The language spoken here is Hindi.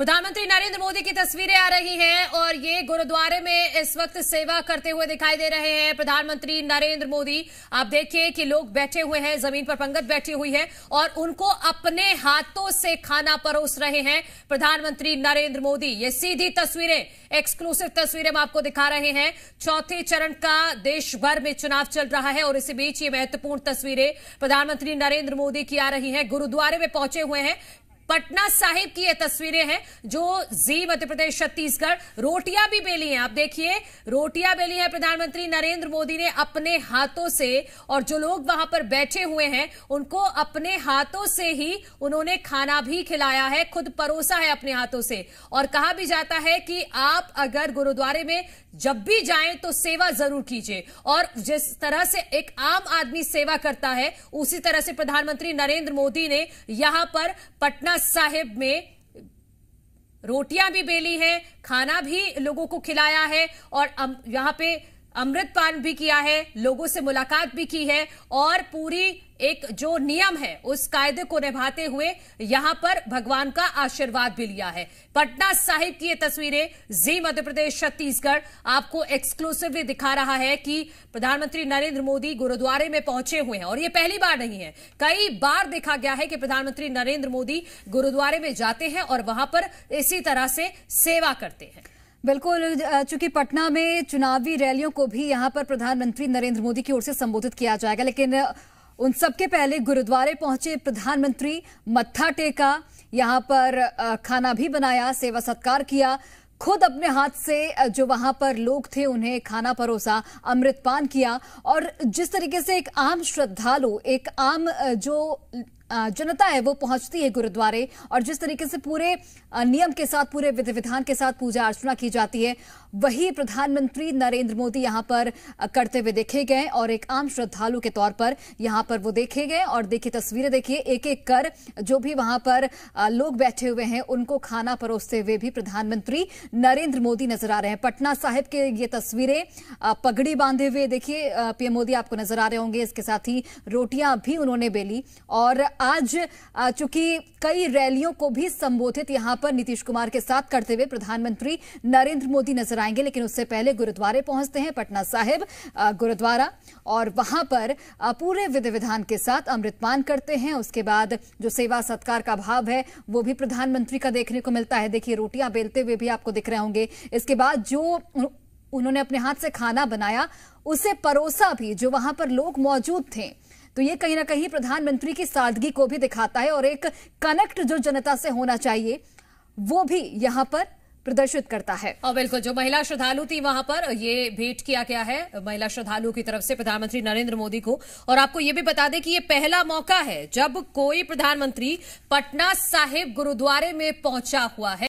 प्रधानमंत्री नरेंद्र मोदी की तस्वीरें आ रही हैं और ये गुरुद्वारे में इस वक्त सेवा करते हुए दिखाई दे रहे हैं प्रधानमंत्री नरेंद्र मोदी आप देखिए कि लोग बैठे हुए हैं जमीन पर पंगत बैठी हुई है और उनको अपने हाथों से खाना परोस रहे हैं प्रधानमंत्री नरेंद्र मोदी ये सीधी तस्वीरें एक्सक्लूसिव तस्वीरें हम आपको दिखा रहे हैं चौथे चरण का देश भर में चुनाव चल रहा है और इसी बीच ये महत्वपूर्ण तस्वीरें प्रधानमंत्री नरेंद्र मोदी की आ रही है गुरुद्वारे में पहुंचे हुए हैं पटना साहिब की ये तस्वीरें हैं जो जी मध्य प्रदेश छत्तीसगढ़ रोटियां भी बेली हैं आप देखिए रोटियां बेली हैं प्रधानमंत्री नरेंद्र मोदी ने अपने हाथों से और जो लोग वहां पर बैठे हुए हैं उनको अपने हाथों से ही उन्होंने खाना भी खिलाया है खुद परोसा है अपने हाथों से और कहा भी जाता है कि आप अगर गुरुद्वारे में जब भी जाए तो सेवा जरूर कीजिए और जिस तरह से एक आम आदमी सेवा करता है उसी तरह से प्रधानमंत्री नरेंद्र मोदी ने यहां पर पटना साहिब में रोटियां भी बेली हैं खाना भी लोगों को खिलाया है और यहां पे अमृतपान भी किया है लोगों से मुलाकात भी की है और पूरी एक जो नियम है उस कायदे को निभाते हुए यहां पर भगवान का आशीर्वाद भी लिया है पटना साहिब की ये तस्वीरें जी मध्य प्रदेश छत्तीसगढ़ आपको एक्सक्लूसिवली दिखा रहा है कि प्रधानमंत्री नरेंद्र मोदी गुरुद्वारे में पहुंचे हुए हैं और ये पहली बार नहीं है कई बार देखा गया है कि प्रधानमंत्री नरेंद्र मोदी गुरुद्वारे में जाते हैं और वहां पर इसी तरह से सेवा करते हैं बिल्कुल चूंकि पटना में चुनावी रैलियों को भी यहां पर प्रधानमंत्री नरेंद्र मोदी की ओर से संबोधित किया जाएगा लेकिन उन सबके पहले गुरुद्वारे पहुंचे प्रधानमंत्री मत्था टेका यहां पर खाना भी बनाया सेवा सत्कार किया खुद अपने हाथ से जो वहां पर लोग थे उन्हें खाना परोसा अमृतपान किया और जिस तरीके से एक आम श्रद्धालु एक आम जो जनता है वो पहुंचती है गुरुद्वारे और जिस तरीके से पूरे नियम के साथ पूरे विधि विधान के साथ पूजा अर्चना की जाती है वही प्रधानमंत्री नरेंद्र मोदी यहां पर करते हुए देखे गए और एक आम श्रद्धालु के तौर पर यहां पर वो देखे गए और देखिए तस्वीरें देखिए एक एक कर जो भी वहां पर लोग बैठे हुए हैं उनको खाना परोसते हुए भी प्रधानमंत्री नरेंद्र मोदी नजर आ रहे हैं पटना साहिब के ये तस्वीरें पगड़ी बांधे हुए देखिए पीएम मोदी आपको नजर आ रहे होंगे इसके साथ ही रोटियां भी उन्होंने बेली और आज चूंकि कई रैलियों को भी संबोधित यहां पर नीतीश कुमार के साथ करते हुए प्रधानमंत्री नरेंद्र मोदी नजर आएंगे लेकिन उससे पहले गुरुद्वारे पहुंचते हैं पटना साहिब गुरुद्वारा और वहां पर पूरे विधि विधान के साथ अमृतपान करते हैं उसके बाद जो सेवा सत्कार का भाव है वो भी प्रधानमंत्री का देखने को मिलता है देखिए रोटियां बेलते हुए भी आपको दिख रहे होंगे इसके बाद जो उन्होंने अपने हाथ से खाना बनाया उसे परोसा भी जो वहां पर लोग मौजूद थे तो ये कहीं ना कहीं प्रधानमंत्री की सादगी को भी दिखाता है और एक कनेक्ट जो जनता से होना चाहिए वो भी यहाँ पर प्रदर्शित करता है और हाँ, बिल्कुल जो महिला श्रद्धालु थी वहां पर ये भेंट किया गया है महिला श्रद्धालुओं की तरफ से प्रधानमंत्री नरेंद्र मोदी को और आपको ये भी बता दें कि ये पहला मौका है जब कोई प्रधानमंत्री पटना साहिब गुरुद्वारे में पहुंचा हुआ है